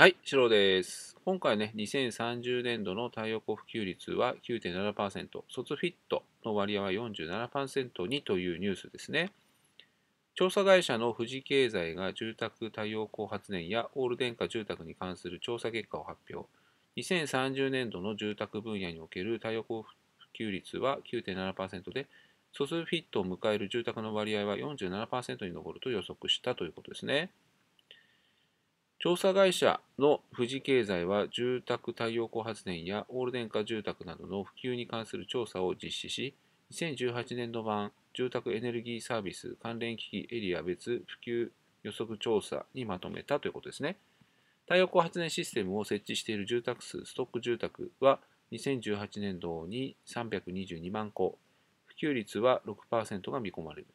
はい、シロです。今回ね、2030年度の太陽光普及率は9.7%、卒フィットの割合は47%にというニュースですね。調査会社の富士経済が住宅太陽光発電やオール電化住宅に関する調査結果を発表。2030年度の住宅分野における太陽光普及率は9.7%で、卒フィットを迎える住宅の割合は47%に上ると予測したということですね。調査会社の富士経済は住宅太陽光発電やオール電化住宅などの普及に関する調査を実施し、2018年度版住宅エネルギーサービス関連機器エリア別普及予測調査にまとめたということですね。太陽光発電システムを設置している住宅数、ストック住宅は2018年度に322万戸、普及率は6%が見込まれる。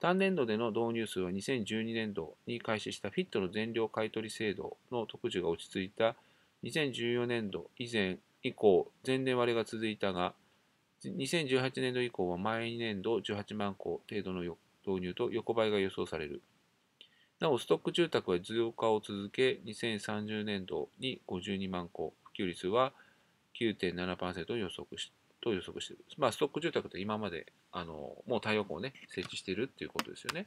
単年度での導入数は2012年度に開始した FIT の全量買取制度の特需が落ち着いた2014年度以前以降前年割れが続いたが2018年度以降は毎年度18万戸程度の導入と横ばいが予想される。なお、ストック住宅は増加を続け、2030年度に52万戸、普及率は9.7%を予測しと予測している。まあ、ストック住宅って今まであの、もう太陽光をね、設置しているっていうことですよね。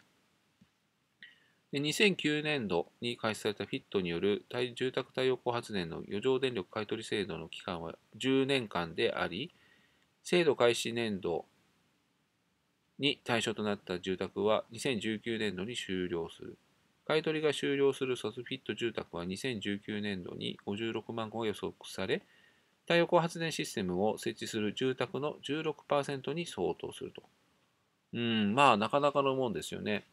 で2009年度に開始されたフィットによる住宅太陽光発電の余剰電力買取制度の期間は10年間であり、制度開始年度に対象となった住宅は2019年度に終了する。買取が終了するソスフィット住宅は2019年度に56万戸が予測され、太陽光発電システムを設置する住宅の16%に相当すると。うん、まあなかなかのもんですよね。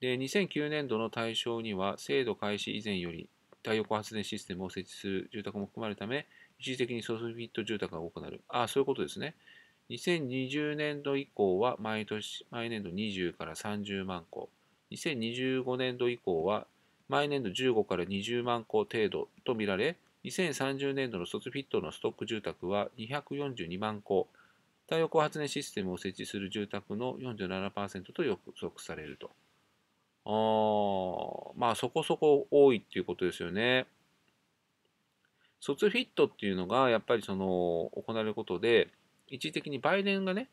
で、2009年度の対象には制度開始以前より太陽光発電システムを設置する住宅も含まれるため、一時的にソフィット住宅が多くなる。ああ、そういうことですね。2020年度以降は毎年、毎年度20から30万戸。2025年度以降は毎年度15から20万戸程度とみられ、2030年度の卒フィットのストック住宅は242万戸、太陽光発電システムを設置する住宅の47%と予測されると。あまあそこそこ多いっていうことですよね。卒フィットっていうのがやっぱりその行われることで一時的に売電がね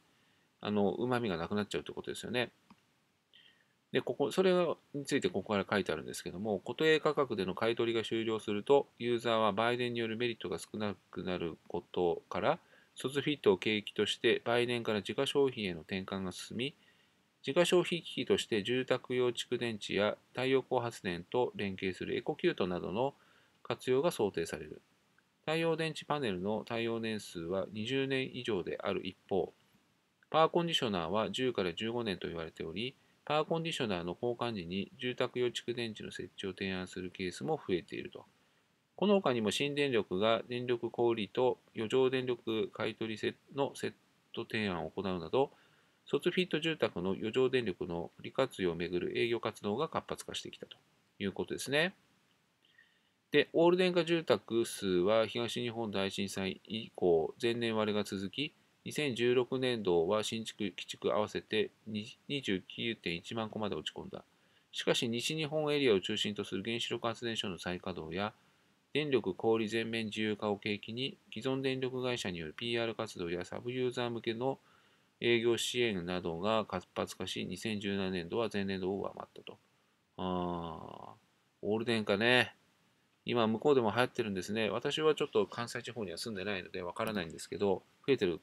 あのうまみがなくなっちゃうってことですよね。で、ここ、それについてここから書いてあるんですけども、固定価格での買い取りが終了すると、ユーザーは売電によるメリットが少なくなることから、卒フィットを契機として、売電から自家消費への転換が進み、自家消費機器として住宅用蓄電池や太陽光発電と連携するエコキュートなどの活用が想定される。太陽電池パネルの耐用年数は20年以上である一方、パワーコンディショナーは10から15年と言われており、パワーコンディショナーの交換時に住宅用蓄電池の設置を提案するケースも増えていると。この他にも新電力が電力小売と余剰電力買取のセット提案を行うなど、卒フィット住宅の余剰電力の利活用をめぐる営業活動が活発化してきたということですね。で、オール電化住宅数は東日本大震災以降、前年割れが続き、2016年度は新築、基築合わせて29.1万戸まで落ち込んだ。しかし、西日本エリアを中心とする原子力発電所の再稼働や、電力小売全面自由化を契機に、既存電力会社による PR 活動やサブユーザー向けの営業支援などが活発化し、2017年度は前年度を上回ったと。あー、オール電化ね。今、向こうでも流行ってるんですね。私はちょっと関西地方には住んでないのでわからないんですけど、増えてる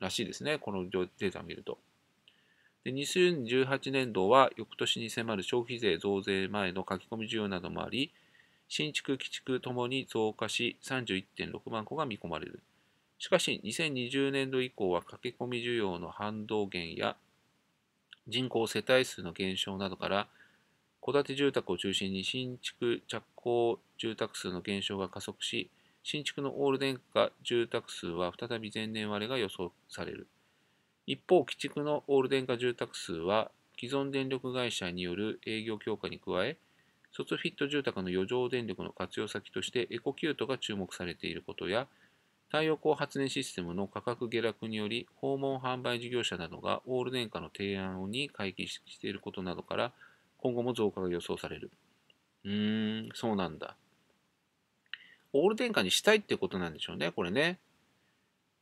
らしいですね、このデータを見ると。で2018年度は翌年に迫る消費税増税前の書き込み需要などもあり、新築、基築ともに増加し31.6万戸が見込まれる。しかし、2020年度以降は駆け込み需要の反動減や人口世帯数の減少などから、戸建て住宅を中心に新築着工住宅数の減少が加速し、新築のオール電化住宅数は再び前年割れが予想される。一方、鬼畜のオール電化住宅数は既存電力会社による営業強化に加え、卒フィット住宅の余剰電力の活用先としてエコキュートが注目されていることや、太陽光発電システムの価格下落により、訪問販売事業者などがオール電化の提案に回帰していることなどから、今後も増加が予想される。うーん、そうなんだ。オール電化にしたいってことなんでしょうね、これね。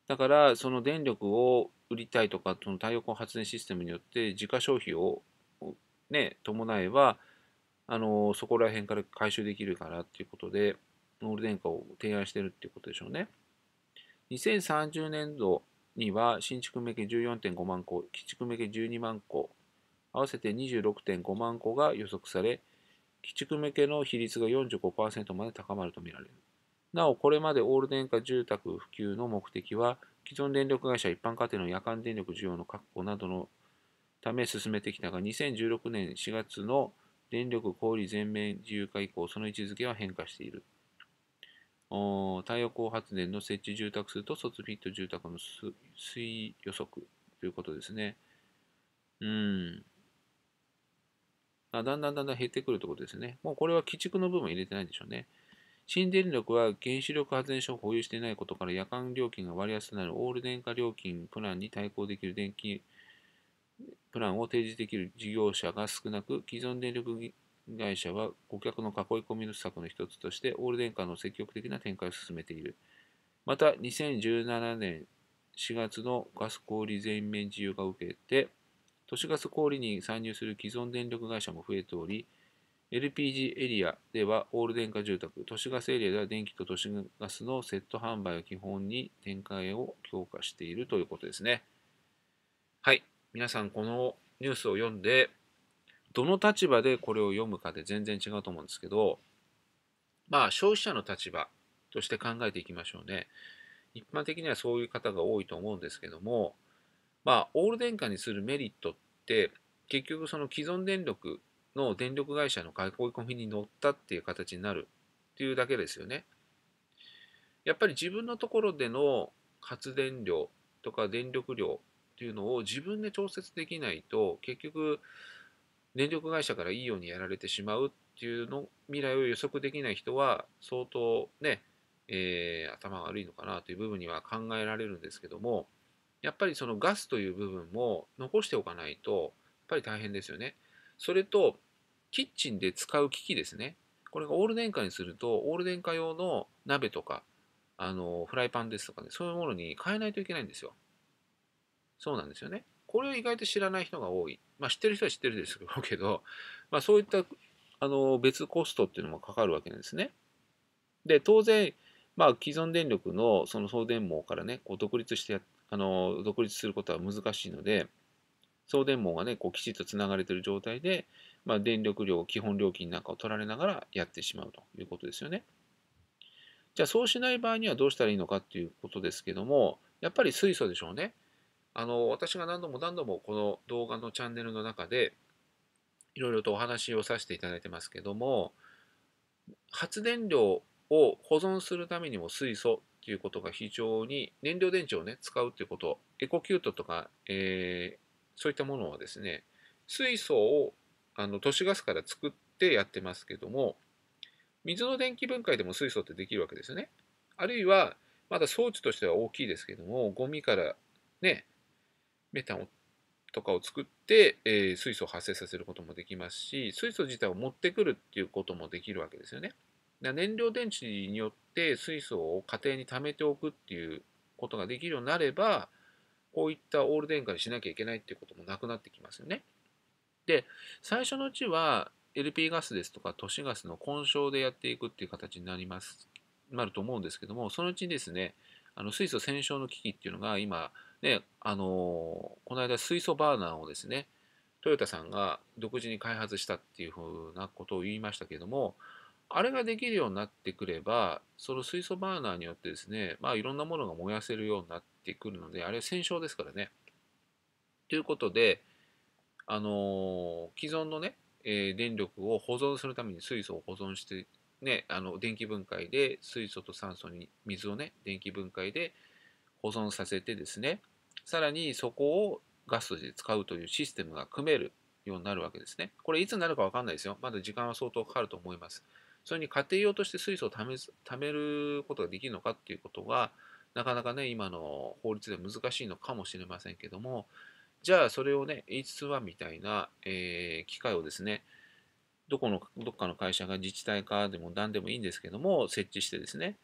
だから、その電力を売りたいとか、その太陽光発電システムによって自家消費を、ね、伴えば、あのそこら辺から回収できるからっていうことで、オール電化を提案してるっていうことでしょうね。2030年度には新築向け14.5万戸、基築向け12万戸、合わせて26.5万戸が予測され、基築向けの比率が45%まで高まるとみられる。なお、これまでオール電化住宅普及の目的は、既存電力会社一般家庭の夜間電力需要の確保などのため進めてきたが、2016年4月の電力小売全面自由化以降、その位置づけは変化している。太陽光発電の設置住宅数と卒フィット住宅の推移予測ということですね。うん。あだんだんだんだん減ってくるということですね。もうこれは基軸の部分入れてないんでしょうね。新電力は原子力発電所を保有していないことから夜間料金が割安となるオール電化料金プランに対抗できる電気プランを提示できる事業者が少なく、既存電力会社は顧客の囲い込みの施策の一つとしてオール電化の積極的な展開を進めている。また、2017年4月のガス氷全面自由化を受けて、都市ガス氷に参入する既存電力会社も増えており、LPG エリアではオール電化住宅、都市ガスエリアでは電気と都市ガスのセット販売を基本に展開を強化しているということですね。はい。皆さん、このニュースを読んで、どの立場でこれを読むかで全然違うと思うんですけど、まあ、消費者の立場として考えていきましょうね。一般的にはそういう方が多いと思うんですけども、まあ、オール電化にするメリットって、結局その既存電力の電力会社の買い込みに乗ったっていう形になるっていうだけですよね。やっぱり自分のところでの発電量とか電力量っていうのを自分で調節できないと結局電力会社からいいようにやられてしまうっていうの未来を予測できない人は相当ね、えー、頭悪いのかなという部分には考えられるんですけどもやっぱりそのガスという部分も残しておかないとやっぱり大変ですよね。それと、キッチンで使う機器ですね。これがオール電化にすると、オール電化用の鍋とか、あの、フライパンですとかね、そういうものに変えないといけないんですよ。そうなんですよね。これは意外と知らない人が多い。まあ知ってる人は知ってるですけど、まあそういったあの別コストっていうのもかかるわけなんですね。で、当然、まあ既存電力のその送電網からね、こう独立してあの独立することは難しいので、送電網がね、こうきちっとつながれてる状態で、まあ、電力量、基本料金なんかを取られながらやってしまうということですよね。じゃあそうしない場合にはどうしたらいいのかっていうことですけども、やっぱり水素でしょうね。あの、私が何度も何度もこの動画のチャンネルの中で、いろいろとお話をさせていただいてますけども、発電量を保存するためにも水素っていうことが非常に燃料電池をね、使うっていうこと、エコキュートとか、えー、そういったものはですね水素をあの都市ガスから作ってやってますけども水の電気分解でも水素ってできるわけですよね。あるいはまだ装置としては大きいですけどもゴミからねメタンをとかを作って、えー、水素を発生させることもできますし水素自体を持ってくるっていうこともできるわけですよね。燃料電池によって水素を家庭に貯めておくっていうことができるようになればこういったオール電化にしなきゃいけないっていうこともなくなってきますよね。で、最初のうちは LP ガスですとか都市ガスの混焼でやっていくっていう形になります、なると思うんですけども、そのうちにですね、あの水素専焼の機器っていうのが今、ね、あのー、この間水素バーナーをですね、トヨタさんが独自に開発したっていうふうなことを言いましたけども、あれができるようになってくれば、その水素バーナーによってですね、まあいろんなものが燃やせるようになっってくるので、あれは戦勝ですからね。ということで、あのー、既存のね、えー、電力を保存するために水素を保存して、ね、あの電気分解で水素と酸素に水をね電気分解で保存させてですねさらにそこをガスとして使うというシステムが組めるようになるわけですねこれいつになるか分かんないですよまだ時間は相当かかると思いますそれに家庭用として水素をためることができるのかっていうことがなかなかね、今の法律で難しいのかもしれませんけども、じゃあそれをね、H21 みたいな、えー、機械をですね、どこの、どっかの会社が自治体かでも何でもいいんですけども、設置してですね、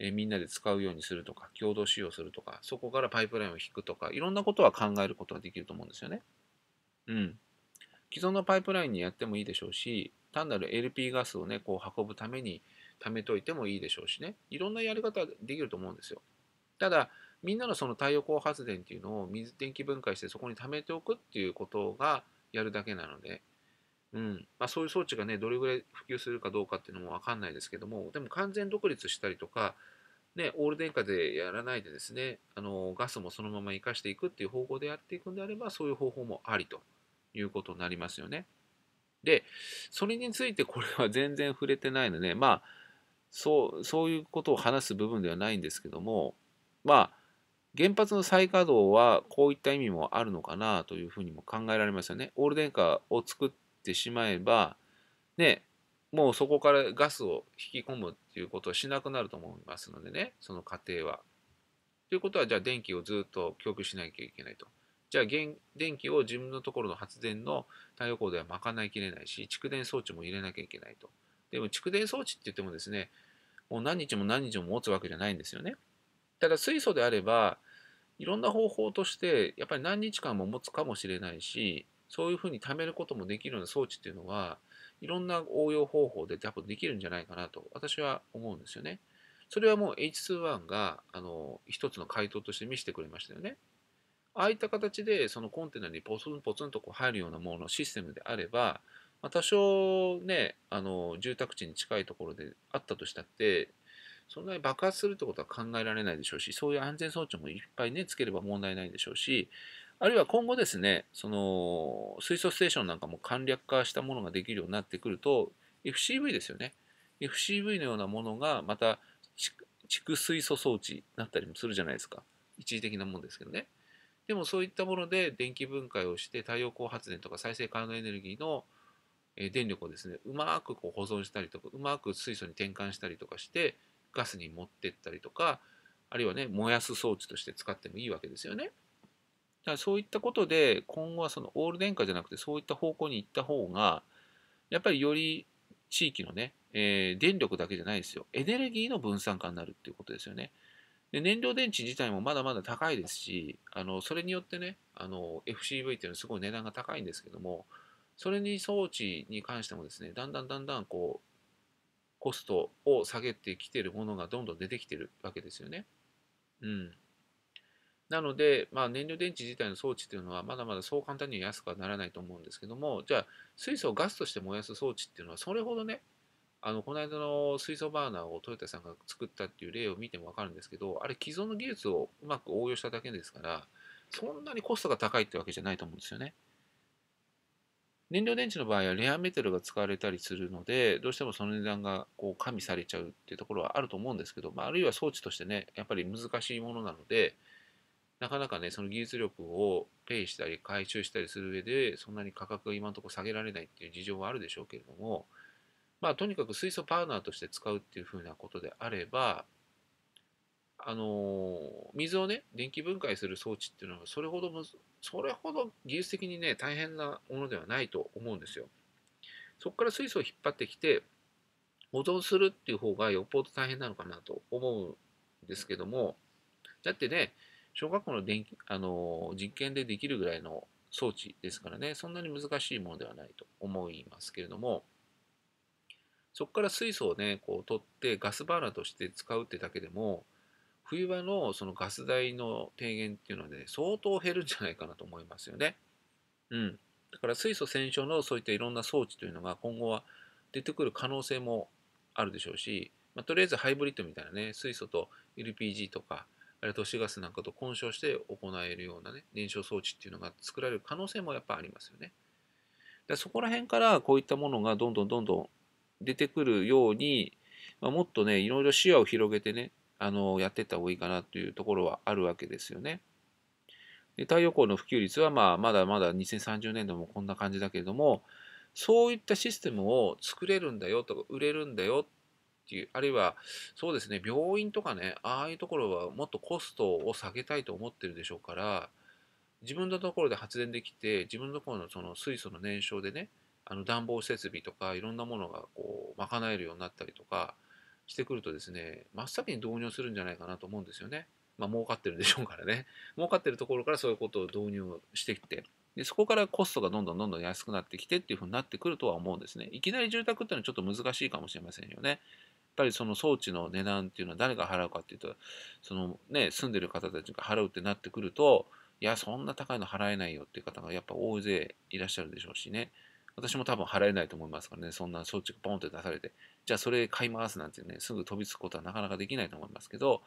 えー、みんなで使うようにするとか、共同使用するとか、そこからパイプラインを引くとか、いろんなことは考えることができると思うんですよね。うん。既存のパイプラインにやってもいいでしょうし、単なる LP ガスをね、こう運ぶために貯めといてもいいでしょうしね、いろんなやり方できると思うんですよ。ただみんなのその太陽光発電っていうのを水電気分解してそこに貯めておくっていうことがやるだけなので、うんまあ、そういう装置がねどれぐらい普及するかどうかっていうのも分かんないですけどもでも完全独立したりとかね、オール電化でやらないでですねあのガスもそのまま生かしていくっていう方向でやっていくんであればそういう方法もありということになりますよね。でそれについてこれは全然触れてないのでまあそうそういうことを話す部分ではないんですけどもまあ、原発の再稼働はこういった意味もあるのかなというふうにも考えられますよね。オール電化を作ってしまえば、ね、もうそこからガスを引き込むっていうことはしなくなると思いますのでね、その過程は。ということは、じゃあ電気をずっと供給しなきゃいけないと。じゃあ電気を自分のところの発電の太陽光では賄いきれないし、蓄電装置も入れなきゃいけないと。でも蓄電装置って言ってもですね、もう何日も何日も持つわけじゃないんですよね。ただ水素であればいろんな方法としてやっぱり何日間も持つかもしれないしそういうふうに貯めることもできるような装置っていうのはいろんな応用方法で多分できるんじゃないかなと私は思うんですよね。それはもう H21 があの一つの回答として見せてくれましたよね。ああいった形でそのコンテナにポツンポツンとこう入るようなもののシステムであれば、まあ、多少ねあの住宅地に近いところであったとしたってそんなに爆発するってことは考えられないでしょうし、そういう安全装置もいっぱいね、つければ問題ないでしょうし、あるいは今後ですね、その水素ステーションなんかも簡略化したものができるようになってくると、FCV ですよね。FCV のようなものがまた蓄水素装置になったりもするじゃないですか。一時的なもんですけどね。でもそういったもので電気分解をして太陽光発電とか再生可能エネルギーの電力をですね、うまくこう保存したりとか、うまく水素に転換したりとかして、ガスに持ってったりとか、あるいはね、燃やす装置として使ってもいいわけですよね。だからそういったことで、今後はそのオール電化じゃなくて、そういった方向に行った方が、やっぱりより地域のね、えー、電力だけじゃないですよ。エネルギーの分散化になるっていうことですよね。で燃料電池自体もまだまだ高いですし、あのそれによってね、FCV っていうのはすごい値段が高いんですけども、それに装置に関してもですね、だんだんだんだんこうコストを下げてきてるものがどんどん出てきてるわけですよね。うん。なので、まあ、燃料電池自体の装置というのはまだまだそう簡単には安くはならないと思うんですけどもじゃあ水素をガスとして燃やす装置っていうのはそれほどねあのこの間の水素バーナーをトヨタさんが作ったっていう例を見ても分かるんですけどあれ既存の技術をうまく応用しただけですからそんなにコストが高いってわけじゃないと思うんですよね。燃料電池の場合はレアメタルが使われたりするので、どうしてもその値段がこう加味されちゃうっていうところはあると思うんですけど、まあ、あるいは装置としてね、やっぱり難しいものなので、なかなかね、その技術力をペイしたり回収したりする上で、そんなに価格が今のところ下げられないっていう事情はあるでしょうけれども、まあ、とにかく水素パーナーとして使うっていうふうなことであれば、あの水をね電気分解する装置っていうのはそれほどそれほど技術的にね大変なものではないと思うんですよ。そこから水素を引っ張ってきて保存するっていう方がよっぽど大変なのかなと思うんですけどもだってね小学校の電気あの実験でできるぐらいの装置ですからねそんなに難しいものではないと思いますけれどもそこから水素をねこう取ってガスバーナーとして使うってだけでも冬場のそのガス代の低減っていうのはね、相当減るんじゃないかなと思いますよね。うん。だから水素専用のそういったいろんな装置というのが今後は出てくる可能性もあるでしょうし、まあ、とりあえずハイブリッドみたいなね、水素と LPG とか、あれ都市ガスなんかと混焼して行えるようなね、燃焼装置っていうのが作られる可能性もやっぱありますよね。でそこら辺からこういったものがどんどんどんどん出てくるように、まあ、もっとね、いろいろ視野を広げてね、あのやっていった方がいいかなというところはあるわけですよね。で太陽光の普及率はまあまだまだ2030年度もこんな感じだけれどもそういったシステムを作れるんだよとか売れるんだよっていうあるいはそうですね病院とかねああいうところはもっとコストを下げたいと思ってるでしょうから自分のところで発電できて自分のところのその水素の燃焼でねあの暖房設備とかいろんなものがこう賄えるようになったりとかしてくるとですね、真っ先に導入するんじゃないかなと思うんですよね。まあ、儲かってるでしょうからね。儲かってるところからそういうことを導入してきて、でそこからコストがどんどんどんどん安くなってきてっていうふうになってくるとは思うんですね。いきなり住宅っていうのはちょっと難しいかもしれませんよね。やっぱりその装置の値段っていうのは誰が払うかっていうと、そのね、住んでる方たちが払うってなってくると、いや、そんな高いの払えないよっていう方がやっぱ大勢いらっしゃるでしょうしね。私も多分払えないと思いますからね、そんな装置がポンって出されて、じゃあそれ買い回すなんてね、すぐ飛びつくことはなかなかできないと思いますけど、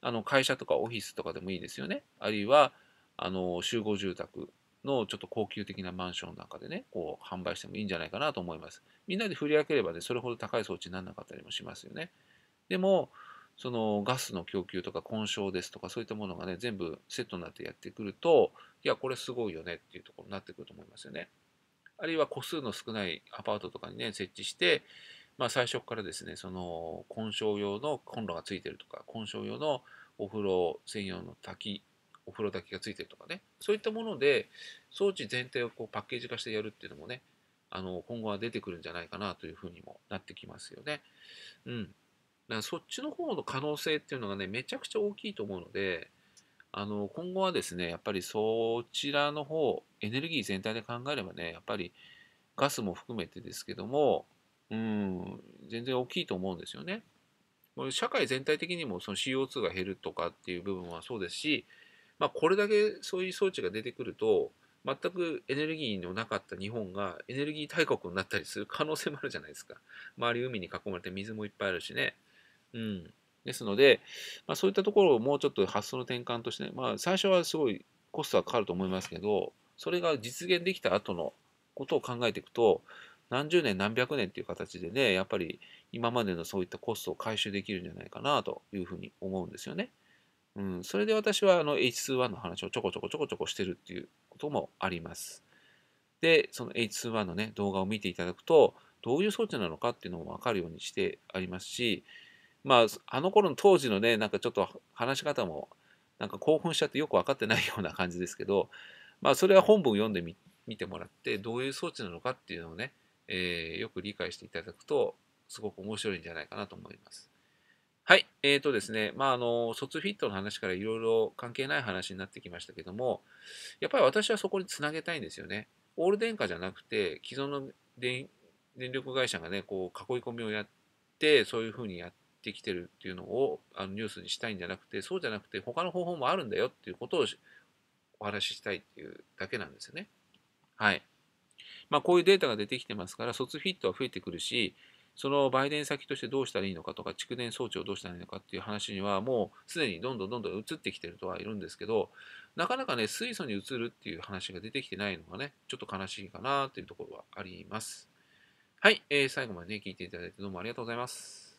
あの会社とかオフィスとかでもいいですよね。あるいは、あの集合住宅のちょっと高級的なマンションなんかでね、こう販売してもいいんじゃないかなと思います。みんなで振り分ければね、それほど高い装置にならなかったりもしますよね。でも、そのガスの供給とか混焼ですとかそういったものがね、全部セットになってやってくると、いや、これすごいよねっていうところになってくると思いますよね。あるいは個数の少ないアパートとかにね、設置して、まあ、最初からですね、その、混焼用のコンロがついてるとか、混焼用のお風呂専用の滝、お風呂滝がついてるとかね、そういったもので、装置全体をこうパッケージ化してやるっていうのもね、あの、今後は出てくるんじゃないかなというふうにもなってきますよね。うん。だからそっちの方の可能性っていうのがね、めちゃくちゃ大きいと思うので、あの今後はですねやっぱりそちらの方エネルギー全体で考えればねやっぱりガスも含めてですけどもうん全然大きいと思うんですよね。社会全体的にもその CO2 が減るとかっていう部分はそうですし、まあ、これだけそういう装置が出てくると全くエネルギーのなかった日本がエネルギー大国になったりする可能性もあるじゃないですか周り海に囲まれて水もいっぱいあるしねうんですので、まあ、そういったところをもうちょっと発想の転換としてね、まあ、最初はすごいコストはかかると思いますけど、それが実現できた後のことを考えていくと、何十年何百年っていう形でね、やっぱり今までのそういったコストを回収できるんじゃないかなというふうに思うんですよね。うん、それで私はあの H21 の話をちょこちょこちょこちょこしてるっていうこともあります。で、その H21 のね、動画を見ていただくと、どういう装置なのかっていうのもわかるようにしてありますし、まあ、あの頃の当時のね、なんかちょっと話し方も、なんか興奮しちゃってよく分かってないような感じですけど、まあ、それは本文読んでみ見てもらって、どういう装置なのかっていうのをね、えー、よく理解していただくと、すごく面白いんじゃないかなと思います。はい、えーとですね、まあ、あの、卒フィットの話からいろいろ関係ない話になってきましたけども、やっぱり私はそこにつなげたいんですよね。オール電化じゃなくて、既存の電電力会社がね、こう、囲い込みをやって、そういうふうにやってってきてるっていうのをあのニュースにしたいんじゃなくてそうじゃなくて他の方法もあるんだよっていうことをお話ししたいっていうだけなんですよね。はい。まあこういうデータが出てきてますから卒フィットは増えてくるしその売電先としてどうしたらいいのかとか蓄電装置をどうしたらいいのかっていう話にはもうすでにどんどんどんどん移ってきてるとはいるんですけどなかなかね水素に移るっていう話が出てきてないのがねちょっと悲しいかなというところはあります。はい、えー、最後まで、ね、聞いていただいてどうもありがとうございます。